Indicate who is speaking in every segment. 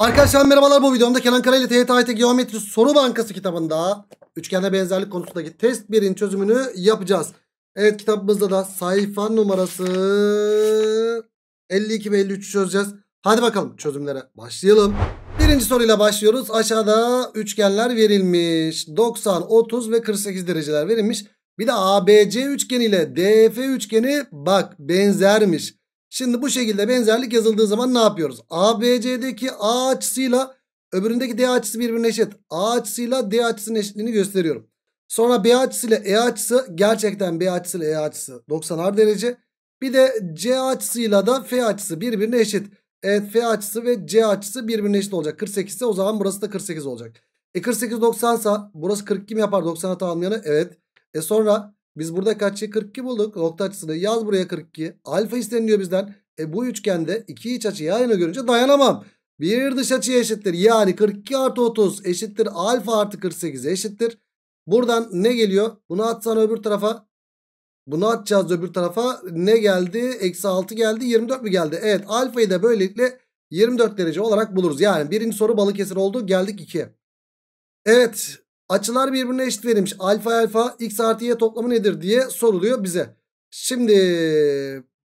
Speaker 1: Arkadaşlar merhabalar bu videomda Kenan Kara ile TYT Geometri Soru Bankası kitabında üçgende benzerlik konusundaki test 1'in çözümünü yapacağız. Evet kitabımızda da sayfa numarası 52 ve 53 çözeceğiz. Hadi bakalım çözümlere başlayalım. Birinci soruyla başlıyoruz. Aşağıda üçgenler verilmiş. 90, 30 ve 48 dereceler verilmiş. Bir de ABC üçgeni ile DF üçgeni bak benzermiş. Şimdi bu şekilde benzerlik yazıldığı zaman ne yapıyoruz? ABC'deki A açısıyla öbüründeki D açısı birbirine eşit. A açısıyla D açısının eşitliğini gösteriyorum. Sonra B açısıyla E açısı gerçekten B açısıyla E açısı 90 derece. Bir de C açısıyla da F açısı birbirine eşit. Evet F açısı ve C açısı birbirine eşit olacak. 48 ise o zaman burası da 48 olacak. E 48 90 sa burası 42 mi yapar 90'a tamamlayanı? Evet. E sonra biz burada kaçı 42 bulduk. Nokta açısını yaz buraya 42. Alfa isteniliyor bizden. E bu üçgende iki iç açı yan yana görünce dayanamam. Bir dış açı eşittir. Yani 42 artı 30 eşittir. Alfa artı 48 eşittir. Buradan ne geliyor? Bunu atsan öbür tarafa. Bunu atacağız öbür tarafa. Ne geldi? Eksi 6 geldi. 24 mi geldi? Evet alfayı da böylelikle 24 derece olarak buluruz. Yani birinci soru balık Balıkesir oldu. Geldik 2. Evet Açılar birbirine eşit verilmiş. Alfa alfa x artı y toplamı nedir diye soruluyor bize. Şimdi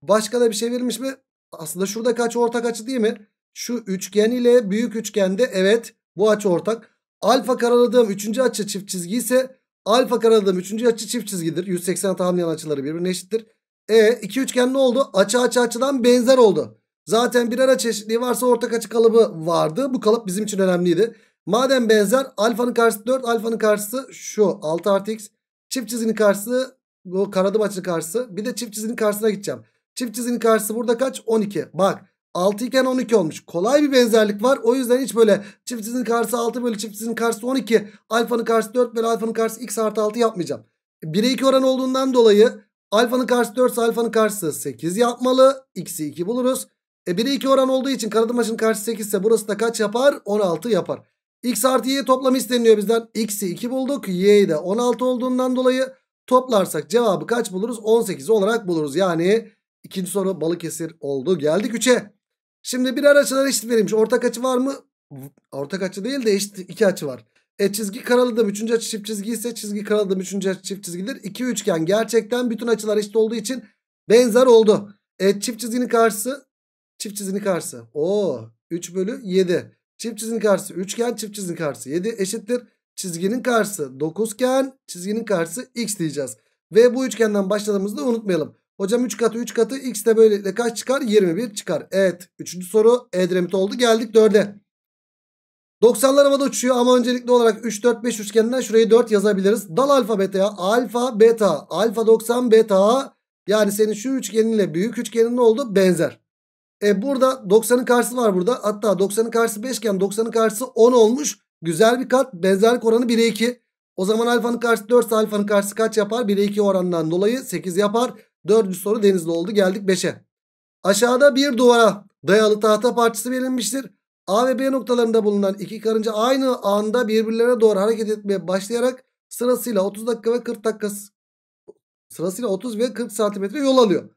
Speaker 1: başka da bir şey verilmiş mi? Aslında şurada kaç ortak açı değil mi? Şu üçgen ile büyük üçgende evet bu açı ortak. Alfa karaladığım üçüncü açı çift çizgi ise alfa karaladığım üçüncü açı çift çizgidir. 180 tamamlayan açıları birbirine eşittir. E iki üçgen ne oldu? Açı açı açıdan benzer oldu. Zaten birer açı eşitliği varsa ortak açı kalıbı vardı. Bu kalıp bizim için önemliydi. Madem benzer alfanın karşısı 4 alfanın karşısı şu 6 artı x. Çift çizginin karşısı bu kanadım açının karşısı. Bir de çift çizginin karşısına gideceğim. Çift çizginin karşısı burada kaç? 12. Bak 6 iken 12 olmuş. Kolay bir benzerlik var. O yüzden hiç böyle çift çizginin karşısı 6 bölü çift çizginin karşısı 12. Alfanın karşısı 4 bölü alfanın karşısı x artı 6 yapmayacağım. 1'e 2 oran olduğundan dolayı alfanın karşısı 4 ise alfanın karşısı 8 yapmalı. X'i 2 buluruz. E 1'e 2 oran olduğu için kanadım açının karşısı 8 ise burası da kaç yapar? 16 yapar. X artı Y toplamı isteniyor bizden. X'i 2 bulduk. Y'yi de 16 olduğundan dolayı toplarsak cevabı kaç buluruz? 18 olarak buluruz. Yani ikinci soru Balıkesir oldu. Geldik 3'e. Şimdi birer açılar eşit verilmiş. Ortak açı var mı? Ortak açı değil de eşit iki açı var. E çizgi karaladım. Üçüncü açı çift çizgi ise çizgi karaladım. Üçüncü açı çift çizgidir. İki üçgen gerçekten bütün açılar eşit olduğu için benzer oldu. E çift çizginin karşısı çift çizginin karşısı. Oo 3 bölü 7. Çift çizginin karşısı üçgen çift çizginin karşısı 7 eşittir. Çizginin karşısı dokuzgen çizginin karşısı x diyeceğiz. Ve bu üçgenden başladığımızda unutmayalım. Hocam 3 katı 3 katı x de böylelikle kaç çıkar? 21 çıkar. Evet. Üçüncü soru Edremit oldu. Geldik 4'e. 90'lar havada uçuyor ama öncelikli olarak 3, 4, 5 üçgeninden şurayı 4 yazabiliriz. Dal alfa ya alfa beta alfa 90 beta yani senin şu üçgeninle büyük üçgenin ne oldu? Benzer. E burada 90'ın karşısı var burada. Hatta 90'ın karşısı 5 iken 90'ın karşısı 10 olmuş. Güzel bir kat. Benzerlik oranı 1'e 2. O zaman alfanın karşısı 4 ise alfanın karşısı kaç yapar? 1'e 2 oranından dolayı 8 yapar. Dördüncü soru denizli oldu. Geldik 5'e. Aşağıda bir duvara dayalı tahta parçası verilmiştir. A ve B noktalarında bulunan iki karınca aynı anda birbirlerine doğru hareket etmeye başlayarak sırasıyla 30 dakika ve 40 dakika sırasıyla 30 ve 40 santimetre yol alıyor.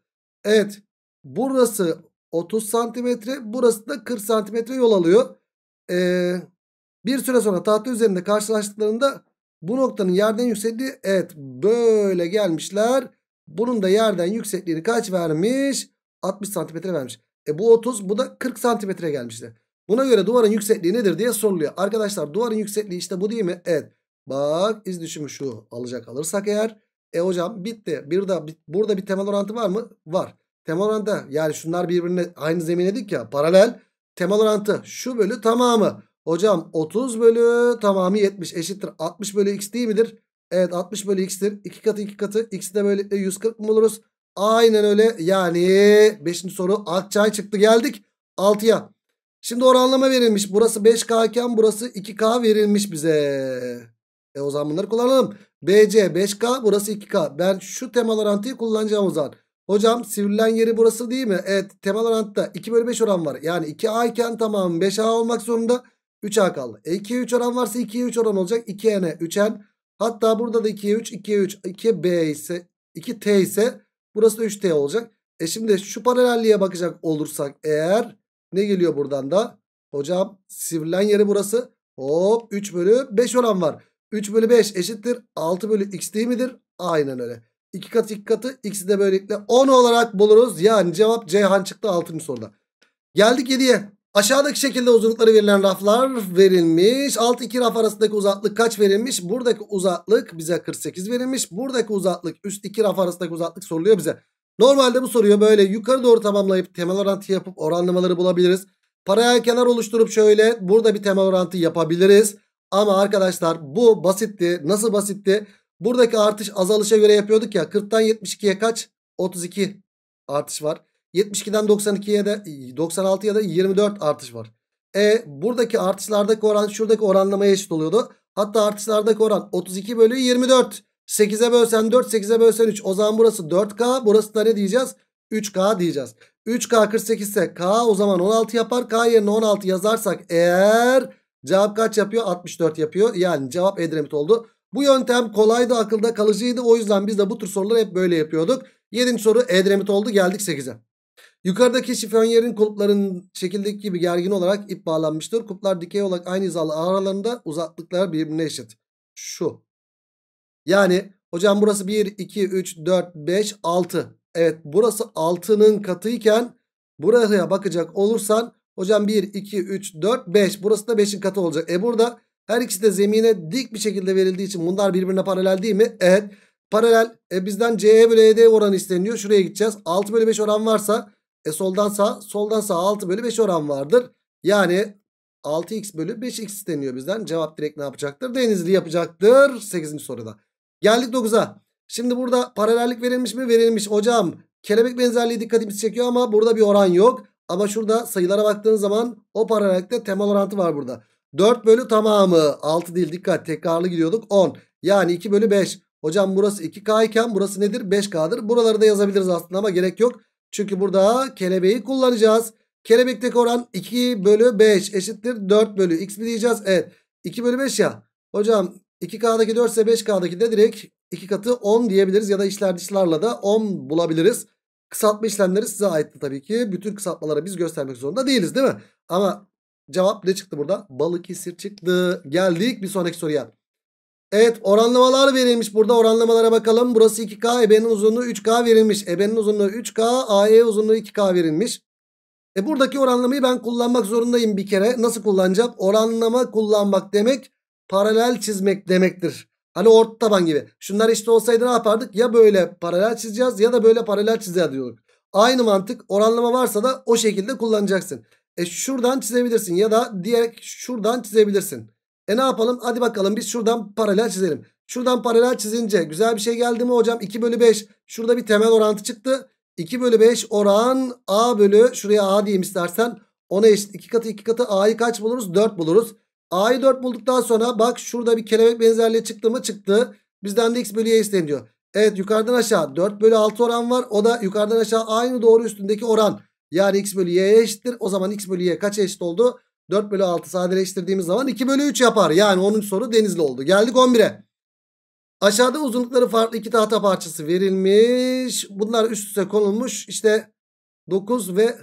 Speaker 1: Evet burası 30 santimetre. Burası da 40 santimetre yol alıyor. Ee, bir süre sonra tahta üzerinde karşılaştıklarında bu noktanın yerden yüksekliği evet böyle gelmişler. Bunun da yerden yüksekliğini kaç vermiş? 60 santimetre vermiş. E bu 30 bu da 40 santimetre gelmişti. Buna göre duvarın yüksekliği nedir diye soruluyor. Arkadaşlar duvarın yüksekliği işte bu değil mi? Evet. Bak iz düşümü şu alacak alırsak eğer. E hocam bitti. Bir de burada bir temel orantı var mı? Var. Temel oranda yani şunlar birbirine aynı zemin dedik ya paralel. Temel orantı şu bölü tamamı. Hocam 30 bölü tamamı 70 eşittir 60 bölü x değil midir? Evet 60 bölü x'tir. 2 katı 2 katı x'i de böylelikle 140 mı buluruz? Aynen öyle yani 5. soru Akçay çıktı geldik 6'ya. Şimdi oranlama verilmiş. Burası 5K iken burası 2K verilmiş bize. E o zaman bunları kullanalım. BC 5K burası 2K. Ben şu temel orantıyı kullanacağım o zaman. Hocam sivrilen yeri burası değil mi? Evet temel oranda 2 bölü 5 oran var. Yani 2A iken tamamı 5A olmak zorunda. 3A kaldı. E 2'ye 3 oran varsa 2'ye 3 oran olacak. 2N'e 3N. Hatta burada da 2'ye 3, 2'ye 3, 2B ise 2T ise burası da 3T olacak. E şimdi şu paralelliğe bakacak olursak eğer ne geliyor buradan da? Hocam sivrilen yeri burası. Hop 3 bölü 5 oran var. 3 bölü 5 eşittir 6 bölü x değil midir? Aynen öyle. 2 katı 2 katı x'i de böylelikle 10 olarak buluruz. Yani cevap Ceyhan çıktı 6. soruda. Geldik 7'ye. Aşağıdaki şekilde uzunlukları verilen raflar verilmiş. Alt iki raf arasındaki uzaklık kaç verilmiş? Buradaki uzaklık bize 48 verilmiş. Buradaki uzaklık üst iki raf arasındaki uzaklık soruluyor bize. Normalde bu soruyu böyle yukarı doğru tamamlayıp temel orantı yapıp oranlamaları bulabiliriz. Paralel kenar oluşturup şöyle burada bir temel orantı yapabiliriz. Ama arkadaşlar bu basitti. Nasıl basitti? Buradaki artış azalışa göre yapıyorduk ya. 40'tan 72'ye kaç? 32 artış var. 72'den 92'ye de 96 ya da 24 artış var. E buradaki artışlardaki oran şuradaki oranlamaya eşit oluyordu. Hatta artışlardaki oran 32 bölü 24. 8'e bölsen 4, 8'e bölsen 3. O zaman burası 4K. Burası da ne diyeceğiz? 3K diyeceğiz. 3K 48 ise K o zaman 16 yapar. K yerine 16 yazarsak eğer cevap kaç yapıyor? 64 yapıyor. Yani cevap Edremit oldu. Bu yöntem kolaydı akılda kalıcıydı. O yüzden biz de bu tür soruları hep böyle yapıyorduk. 7. soru Edremit oldu geldik 8'e. Yukarıdaki şifon yerin kulpların şekildeki gibi gergin olarak ip bağlanmıştır. Kulplar dikey olarak aynı hizalı aralarında uzaklıklar birbirine eşit. Şu. Yani hocam burası 1, 2, 3, 4, 5, 6. Evet burası 6'nın katıyken buraya bakacak olursan hocam 1, 2, 3, 4, 5. Burası da 5'in katı olacak. E burada her ikisi de zemine dik bir şekilde verildiği için bunlar birbirine paralel değil mi? Evet. Paralel. E bizden CE bölü ED oranı isteniyor. Şuraya gideceğiz. 6 bölü 5 oran varsa e soldan sağ. Soldan sağ 6 bölü 5 oran vardır. Yani 6x bölü 5x isteniyor bizden. Cevap direkt ne yapacaktır? Denizli yapacaktır. 8. soruda. Geldik 9'a. Şimdi burada paralellik verilmiş mi? Verilmiş. Hocam kelebek benzerliği dikkatimizi çekiyor ama burada bir oran yok. Ama şurada sayılara baktığın zaman o paralellikte temel orantı var burada. 4 bölü tamamı 6 değil dikkat tekrarlı gidiyorduk 10. Yani 2 bölü 5. Hocam burası 2K iken burası nedir? 5K'dır. Buraları da yazabiliriz aslında ama gerek yok. Çünkü burada kelebeği kullanacağız. Kelebekteki oran 2 bölü 5 eşittir 4 bölü x mi diyeceğiz? Evet 2 bölü 5 ya. Hocam 2K'daki 4 ise 5K'daki de direkt 2 katı 10 diyebiliriz. Ya da işler dışlarla da 10 bulabiliriz. Kısaltma işlemleri size aitti tabii ki. Bütün kısaltmaları biz göstermek zorunda değiliz değil mi? Ama Cevap ne çıktı burada? Balıkesir çıktı. Geldik bir sonraki soruya. Evet oranlamalar verilmiş. Burada oranlamalara bakalım. Burası 2K. Ebenin uzunluğu 3K verilmiş. Ebenin uzunluğu 3K. AE uzunluğu 2K verilmiş. E buradaki oranlamayı ben kullanmak zorundayım bir kere. Nasıl kullanacağım? Oranlama kullanmak demek paralel çizmek demektir. Hani orta taban gibi. Şunlar işte olsaydı ne yapardık? Ya böyle paralel çizeceğiz ya da böyle paralel çizeceğiz diyorduk. Aynı mantık oranlama varsa da o şekilde kullanacaksın. E şuradan çizebilirsin ya da diğer şuradan çizebilirsin. E ne yapalım? Hadi bakalım biz şuradan paralel çizelim. Şuradan paralel çizince güzel bir şey geldi mi hocam? 2 bölü 5. Şurada bir temel orantı çıktı. 2 bölü 5 oran A bölü şuraya A diyeyim istersen. Ona eşit 2 katı 2 katı A'yı kaç buluruz? 4 buluruz. A'yı 4 bulduktan sonra bak şurada bir kelebek benzerliği çıktı mı? Çıktı. Bizden de x bölü y isteniyor. Evet yukarıdan aşağı 4 bölü 6 oran var. O da yukarıdan aşağı aynı doğru üstündeki oran. Yani x bölü y eşittir. O zaman x bölü y kaç eşit oldu? 4 bölü 6 sadeleştirdiğimiz zaman 2 bölü 3 yapar. Yani onun soru denizli oldu. Geldik 11'e. Aşağıda uzunlukları farklı iki tahta parçası verilmiş. Bunlar üst üste konulmuş. İşte 9 ve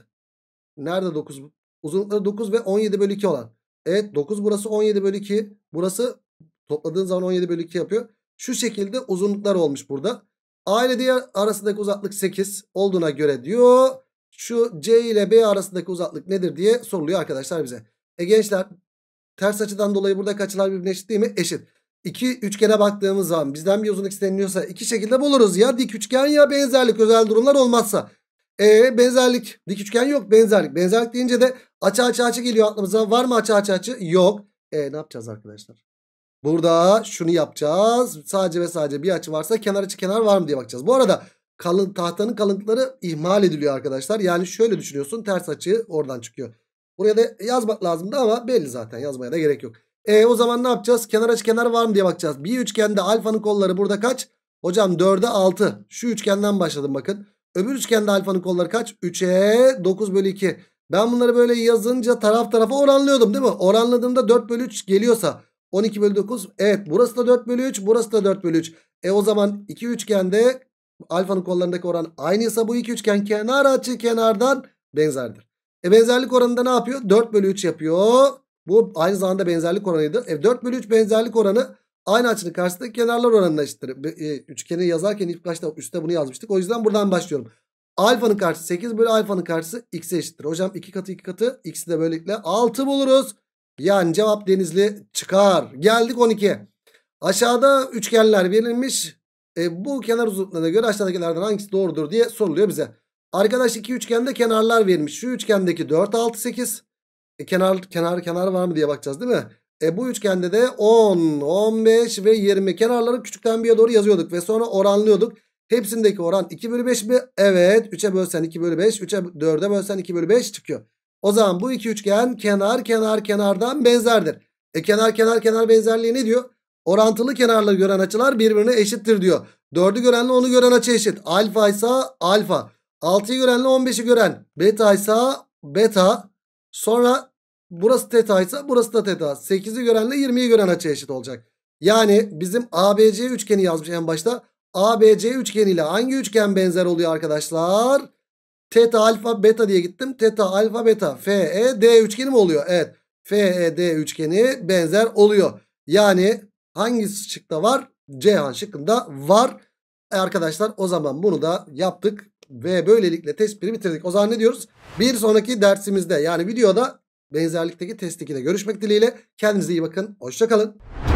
Speaker 1: nerede 9? Uzunlukları 9 ve 17 bölü 2 olan. Evet 9 burası 17 bölü 2. Burası topladığın zaman 17 bölü 2 yapıyor. Şu şekilde uzunluklar olmuş burada. A ile diğer arasındaki uzaklık 8 olduğuna göre diyor. Şu C ile B arasındaki uzaklık nedir diye soruluyor arkadaşlar bize. E gençler ters açıdan dolayı burada açılar birbirine eşit değil mi? Eşit. İki üçgene baktığımız zaman bizden bir uzunluk isteniliyorsa iki şekilde buluruz ya. Dik üçgen ya benzerlik özel durumlar olmazsa. E benzerlik dik üçgen yok benzerlik. Benzerlik deyince de açı açı açı geliyor aklımıza. Var mı açı açı açı? Yok. E ne yapacağız arkadaşlar? Burada şunu yapacağız. Sadece ve sadece bir açı varsa kenar açı kenar var mı diye bakacağız. Bu arada kalın tahtanın kalınlıkları ihmal ediliyor arkadaşlar. Yani şöyle düşünüyorsun ters açı oradan çıkıyor. Buraya da yazmak lazımdı ama belli zaten yazmaya da gerek yok. E o zaman ne yapacağız? Kenar açı kenar var mı diye bakacağız. Bir üçgende alfanın kolları burada kaç? Hocam 4'e 6. Şu üçgenden başladım bakın. Öbür üçgende alfanın kolları kaç? 3'e 9 bölü 2. Ben bunları böyle yazınca taraf tarafa oranlıyordum değil mi? Oranladığımda 4 bölü 3 geliyorsa 12 bölü 9. Evet burası da 4 bölü 3 burası da 4 bölü 3. E o zaman iki üçgende Alfanın kollarındaki oran aynıysa bu iki üçgen kenar açı kenardan benzerdir. E benzerlik oranında ne yapıyor? 4 bölü 3 yapıyor. Bu aynı zamanda benzerlik oranıydı. E 4 bölü 3 benzerlik oranı aynı açının karşısındaki kenarlar oranına eşittir. E, üçgeni yazarken ilk başta üstte bunu yazmıştık. O yüzden buradan başlıyorum. Alfanın karşısı 8 bölü alfanın karşısı x'e eşittir. Hocam 2 katı 2 katı x'i de böylelikle 6 buluruz. Yani cevap denizli çıkar. Geldik 12'ye. Aşağıda üçgenler verilmiş. E, bu kenar uzunluklarına göre aşağıdakilerden hangisi doğrudur diye soruluyor bize. Arkadaş iki üçgende kenarlar verilmiş. Şu üçgendeki 4 6 8. E, kenar kenar kenar var mı diye bakacağız değil mi? E, bu üçgende de 10, 15 ve 20 kenarları küçükten bir'e doğru yazıyorduk ve sonra oranlıyorduk. Hepsindeki oran 2 bölü 5 mi? Evet. 3'e bölsen 2 bölü 5. 3'e 4'e bölsen 2 bölü 5 çıkıyor. O zaman bu iki üçgen kenar kenar kenardan benzerdir. E kenar kenar kenar benzerliği ne diyor? Orantılı kenarları gören açılar birbirine eşittir diyor. 4'ü görenle onu gören açı eşit. Alfa ise alfa. 6'yı görenle 15'i gören. Beta ise beta. Sonra burası teta ise burası da teta. 8'i görenle 20'yi gören açı eşit olacak. Yani bizim ABC üçgeni yazmış en başta. ABC üçgeniyle hangi üçgen benzer oluyor arkadaşlar? Teta alfa beta diye gittim. Teta alfa beta. FED üçgeni mi oluyor? Evet. FED üçgeni benzer oluyor. Yani Hangisi şıkta var? Ceyhan şıkkında var. E arkadaşlar o zaman bunu da yaptık. Ve böylelikle test bitirdik. O zaman ne diyoruz? Bir sonraki dersimizde yani videoda benzerlikteki test 2'de görüşmek dileğiyle. Kendinize iyi bakın. Hoşçakalın.